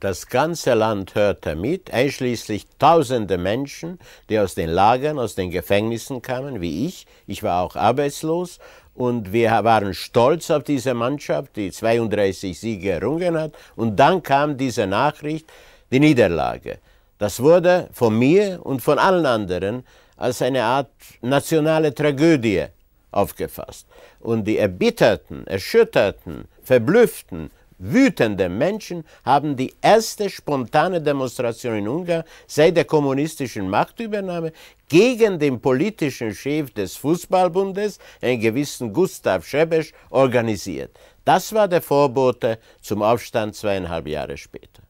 Das ganze Land hörte mit, einschließlich tausende Menschen, die aus den Lagern, aus den Gefängnissen kamen, wie ich. Ich war auch arbeitslos und wir waren stolz auf diese Mannschaft, die 32 Siege errungen hat. Und dann kam diese Nachricht, die Niederlage. Das wurde von mir und von allen anderen als eine Art nationale Tragödie aufgefasst. Und die Erbitterten, Erschütterten, Verblüfften Wütende Menschen haben die erste spontane Demonstration in Ungarn seit der kommunistischen Machtübernahme gegen den politischen Chef des Fußballbundes, einen gewissen Gustav Schebesch, organisiert. Das war der Vorbote zum Aufstand zweieinhalb Jahre später.